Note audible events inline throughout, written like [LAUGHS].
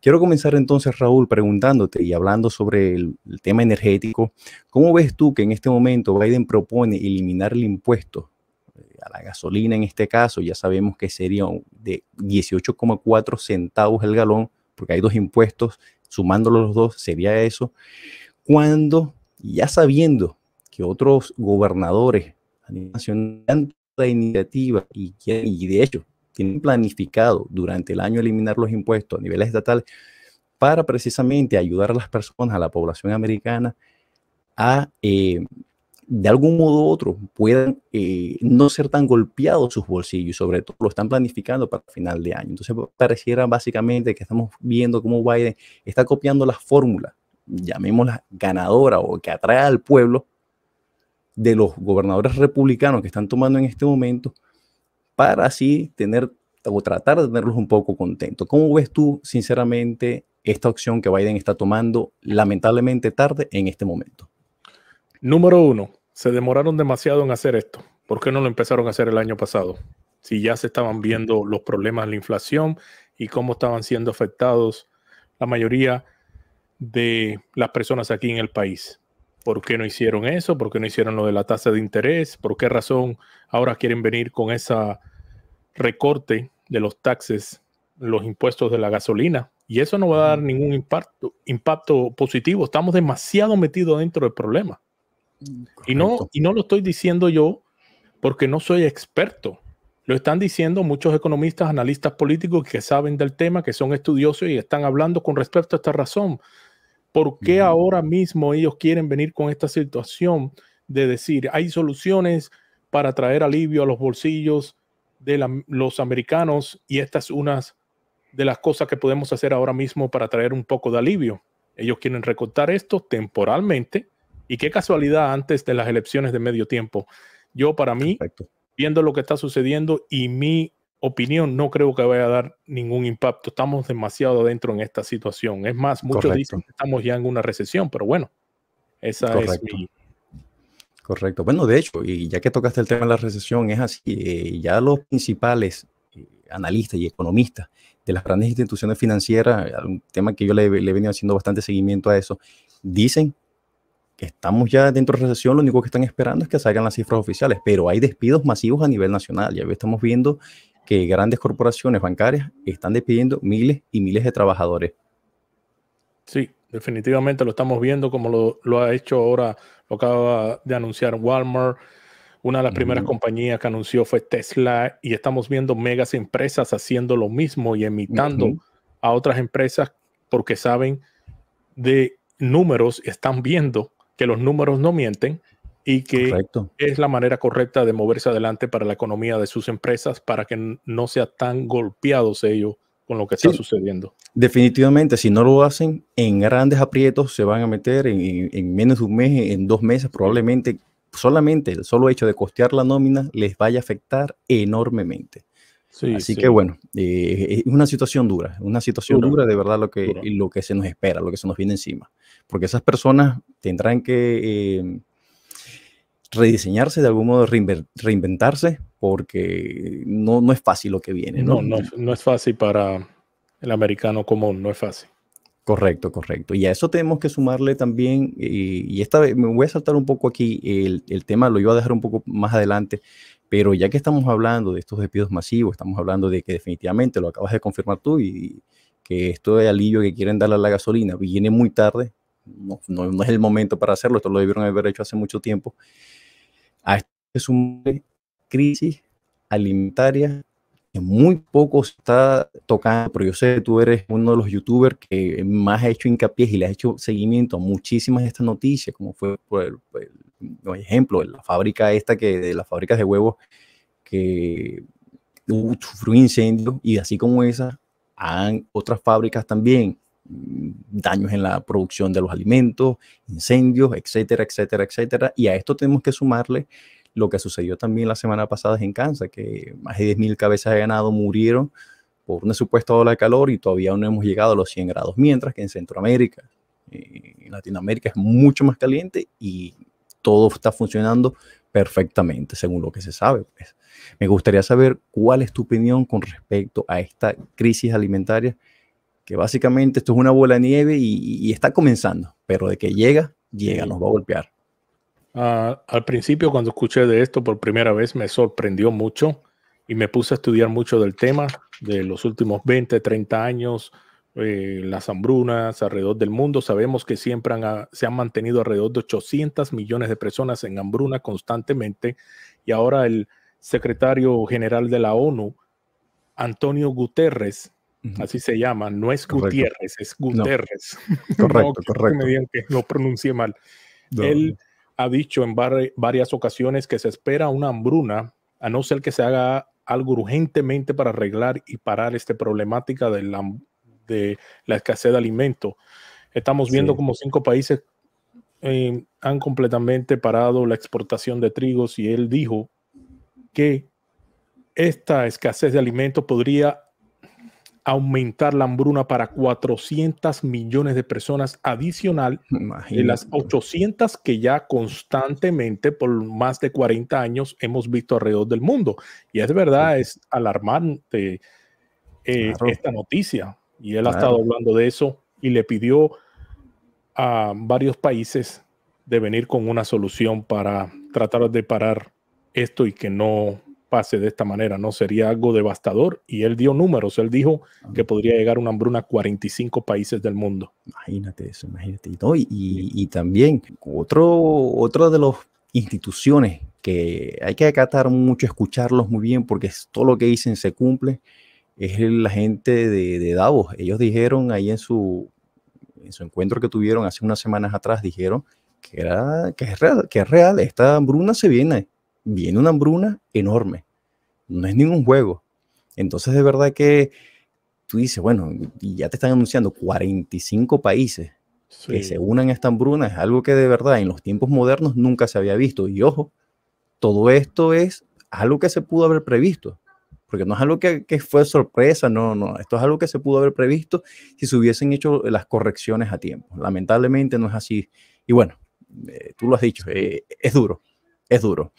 Quiero comenzar entonces, Raúl, preguntándote y hablando sobre el, tema energético. ¿Cómo ves tú que en este momento Biden propone eliminar el impuesto eh, a la gasolina en este caso? Ya sabemos que sería de 18,4 centavos el galón, porque hay dos impuestos, sumándolo los dos sería eso. Cuando ya sabiendo que otros gobernadores han nivel la iniciativa y de hecho tienen planificado durante el año eliminar los impuestos a nivel estatal para precisamente ayudar a las personas, a la población americana, a eh, de algún modo u otro puedan eh, no ser tan golpeados sus bolsillos, sobre todo lo están planificando para final de año. Entonces pareciera básicamente que estamos viendo cómo Biden está copiando las fórmulas, llamémoslas ganadora o que atrae al pueblo, de los gobernadores republicanos que están tomando en este momento para así tener o tratar de tenerlos un poco contentos. ¿Cómo ves tú, sinceramente, esta opción que Biden está tomando lamentablemente tarde en este momento? Número uno, se demoraron demasiado en hacer esto. ¿Por qué no lo empezaron a hacer el año pasado? Si ya se estaban viendo los problemas de la inflación y cómo estaban siendo afectados la mayoría de las personas aquí en el país. ¿Por qué no hicieron eso? ¿Por qué no hicieron lo de la tasa de interés? ¿Por qué razón ahora quieren venir con ese recorte de los taxes, los impuestos de la gasolina? Y eso no va a dar ningún impacto, positivo. Estamos demasiado metidos dentro del problema. Y no, y no lo estoy diciendo yo porque no soy experto. Lo están diciendo muchos economistas, analistas políticos que saben del tema, que son estudiosos y están hablando con respecto a esta razón. ¿Por qué ahora mismo ellos quieren venir con esta situación de decir, hay soluciones para traer alivio a los bolsillos de los americanos y estas es de las cosas que podemos hacer ahora mismo para traer un poco de alivio? Ellos quieren recortar esto temporalmente y qué casualidad antes de las elecciones de medio tiempo. Yo para mí, viendo lo que está sucediendo y mi opinión no creo que vaya a dar ningún impacto. Estamos demasiado adentro en esta situación. Es más, muchos dicen que estamos ya en una recesión, pero bueno, esa Correcto. es mi... Correcto. Bueno, de hecho, y ya que tocaste el tema de la recesión, es así, eh, ya los principales eh, analistas y economistas de las grandes instituciones financieras, un tema que yo le, he venido haciendo bastante seguimiento a eso, dicen que estamos ya dentro de recesión, lo único que están esperando es que salgan las cifras oficiales, pero hay despidos masivos a nivel nacional, ya estamos viendo que grandes corporaciones bancarias están despidiendo miles y miles de trabajadores. Sí, definitivamente lo estamos viendo como lo, ha hecho ahora, lo acaba de anunciar Walmart. Una de las primeras compañías que anunció fue Tesla y estamos viendo megas empresas haciendo lo mismo y emitiendo a otras empresas porque saben de números, están viendo que los números no mienten y que es la manera correcta de moverse adelante para la economía de sus empresas para que no sea tan golpeados ellos con lo que está sucediendo. Definitivamente, si no lo hacen, en grandes aprietos se van a meter en, en, menos de un mes, en dos meses probablemente. Solamente el solo hecho de costear la nómina les vaya a afectar enormemente. Así que bueno, eh, es una situación dura, una situación dura, de verdad lo que, lo que se nos espera, lo que se nos viene encima. Porque esas personas tendrán que... Eh, rediseñarse de algún modo, reinventarse, porque no, no es fácil lo que viene. ¿no? No, no, es fácil para el americano común, no es fácil. Correcto, correcto. Y a eso tenemos que sumarle también, y, esta vez me voy a saltar un poco aquí el, el, tema, lo iba a dejar un poco más adelante, pero ya que estamos hablando de estos despidos masivos, estamos hablando de que definitivamente lo acabas de confirmar tú y, que esto de alivio que quieren darle a la gasolina viene muy tarde no, no, es el momento para hacerlo, esto lo debieron haber hecho hace mucho tiempo. A es una crisis alimentaria que muy poco está tocando, pero yo sé que tú eres uno de los youtubers que más ha hecho hincapié y le ha hecho seguimiento a muchísimas de estas noticias, como fue por, el, por ejemplo la fábrica esta que de las fábricas de huevos que sufrió incendio y así como esa, han otras fábricas también Mm, daños en la producción de los alimentos, incendios, etcétera, etcétera, etcétera. Y a esto tenemos que sumarle lo que sucedió también la semana pasada en Kansas, que más de 10.000 cabezas de ganado murieron por una supuesta ola de calor y todavía no hemos llegado a los 100 grados, mientras que en Centroamérica, en Latinoamérica es mucho más caliente y todo está funcionando perfectamente, según lo que se sabe. Pues. Me gustaría saber cuál es tu opinión con respecto a esta crisis alimentaria que básicamente esto es una bola de nieve y, está comenzando, pero de que llega, llega, nos va a golpear. Ah, al principio, cuando escuché de esto por primera vez, me sorprendió mucho y me puse a estudiar mucho del tema de los últimos 20, 30 años, eh, las hambrunas alrededor del mundo. Sabemos que siempre se han mantenido alrededor de 800 millones de personas en hambruna constantemente y ahora el secretario general de la ONU, Antonio Guterres, Así se llama, no es Gutiérrez, es Gutiérrez. Correcto, [LAUGHS] Correcto, no, correcto. lo pronuncié mal. Él ha dicho en varias ocasiones que se espera una hambruna, a no ser que se haga algo urgentemente para arreglar y parar esta problemática de la, de la escasez de alimento. Estamos viendo como cinco países eh, han completamente parado la exportación de trigos y él dijo que esta escasez de alimentos podría aumentar la hambruna para 400 millones de personas adicional de las 800 que ya constantemente por más de 40 años hemos visto alrededor del mundo. Y es verdad, es alarmante eh, esta noticia. Y él ha estado hablando de eso y le pidió a varios países de venir con una solución para tratar de parar esto y que no pase de esta manera, ¿no? Sería algo devastador. Y él dio números, él dijo ah. que podría llegar una hambruna a 45 países del mundo. Imagínate eso, imagínate. Y, y, también otro, otro de las instituciones que hay que acatar mucho, escucharlos muy bien, porque todo lo que dicen se cumple, es la gente de, de Davos. Ellos dijeron ahí en su, en su encuentro que tuvieron hace unas semanas atrás, dijeron que, era, que, es real, que es real, esta hambruna se viene viene una hambruna enorme. No es ningún juego. Entonces, de verdad que tú dices, bueno, ya te están anunciando 45 países que se unan a esta hambruna, es algo que de verdad en los tiempos modernos nunca se había visto. Y ojo, todo esto es algo que se pudo haber previsto, porque no es algo que, fue sorpresa, no, no, esto es algo que se pudo haber previsto si se hubiesen hecho las correcciones a tiempo. Lamentablemente no es así. Y bueno, eh, tú lo has dicho, eh, es duro, es duro.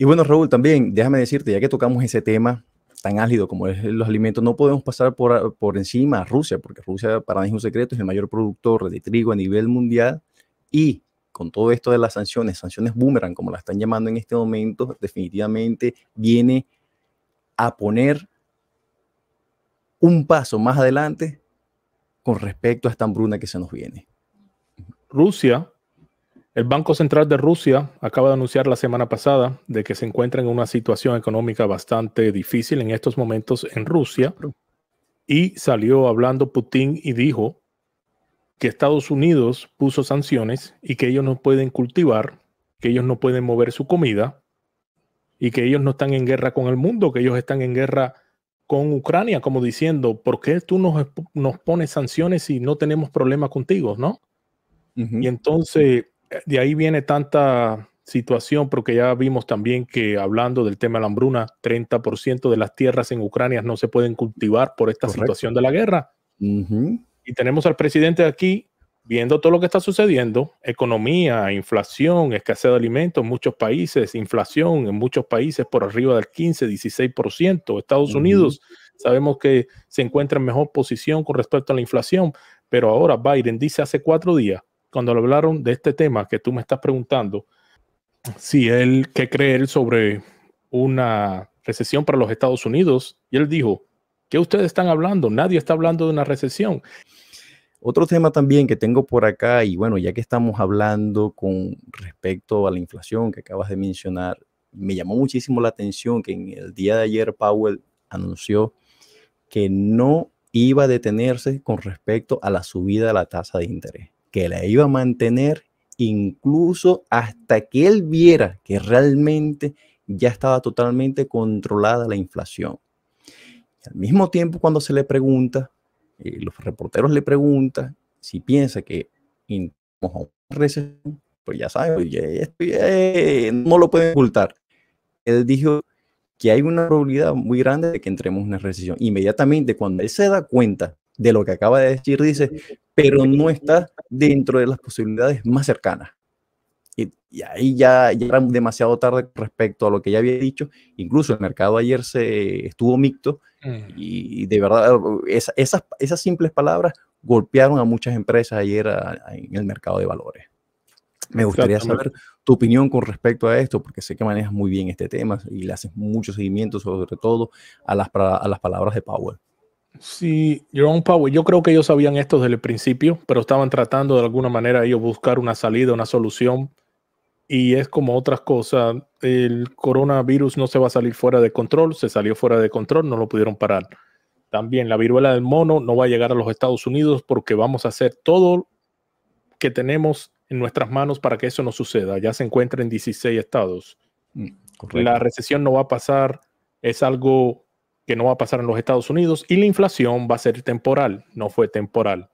Y bueno, Raúl, también déjame decirte, ya que tocamos ese tema tan álido como es los alimentos, no podemos pasar por, por encima a Rusia, porque Rusia, para mí es un secreto, es el mayor productor de trigo a nivel mundial y con todo esto de las sanciones, sanciones boomerang, como la están llamando en este momento, definitivamente viene a poner un paso más adelante con respecto a esta hambruna que se nos viene. Rusia el Banco Central de Rusia acaba de anunciar la semana pasada de que se encuentra en una situación económica bastante difícil en estos momentos en Rusia y salió hablando Putin y dijo que Estados Unidos puso sanciones y que ellos no pueden cultivar, que ellos no pueden mover su comida y que ellos no están en guerra con el mundo, que ellos están en guerra con Ucrania, como diciendo, ¿por qué tú nos, pones sanciones si no tenemos problemas contigo, no? Y entonces de ahí viene tanta situación, porque ya vimos también que hablando del tema de la hambruna, 30% de las tierras en Ucrania no se pueden cultivar por esta situación de la guerra. Y tenemos al presidente aquí viendo todo lo que está sucediendo, economía, inflación, escasez de alimentos en muchos países, inflación en muchos países por arriba del 15, 16%. Estados Unidos sabemos que se encuentra en mejor posición con respecto a la inflación, pero ahora Biden dice hace cuatro días cuando le hablaron de este tema que tú me estás preguntando, si él, qué cree sobre una recesión para los Estados Unidos, y él dijo, ¿qué ustedes están hablando? Nadie está hablando de una recesión. Otro tema también que tengo por acá, y bueno, ya que estamos hablando con respecto a la inflación que acabas de mencionar, me llamó muchísimo la atención que en el día de ayer Powell anunció que no iba a detenerse con respecto a la subida de la tasa de interés que la iba a mantener incluso hasta que él viera que realmente ya estaba totalmente controlada la inflación. al mismo tiempo, cuando se le pregunta, eh, los reporteros le preguntan si piensa que vamos a recesión, pues ya saben, pues, no lo pueden ocultar. Él dijo que hay una probabilidad muy grande de que entremos en una recesión. Inmediatamente, cuando él se da cuenta de lo que acaba de decir, dice, pero no está dentro de las posibilidades más cercanas. Y, ahí ya, ya, era demasiado tarde respecto a lo que ya había dicho. Incluso el mercado ayer se estuvo mixto mm. y, de verdad esas, esas, simples palabras golpearon a muchas empresas ayer en el mercado de valores. Me gustaría saber tu opinión con respecto a esto, porque sé que manejas muy bien este tema y le haces mucho seguimiento, sobre todo a las, a las palabras de Powell. Sí, John Powell, yo creo que ellos sabían esto desde el principio, pero estaban tratando de alguna manera ellos buscar una salida, una solución. Y es como otras cosas, el coronavirus no se va a salir fuera de control, se salió fuera de control, no lo pudieron parar. También la viruela del mono no va a llegar a los Estados Unidos porque vamos a hacer todo que tenemos en nuestras manos para que eso no suceda. Ya se encuentra en 16 estados. Mm, la recesión no va a pasar, es algo que no va a pasar en los Estados Unidos y la inflación va a ser temporal, no fue temporal.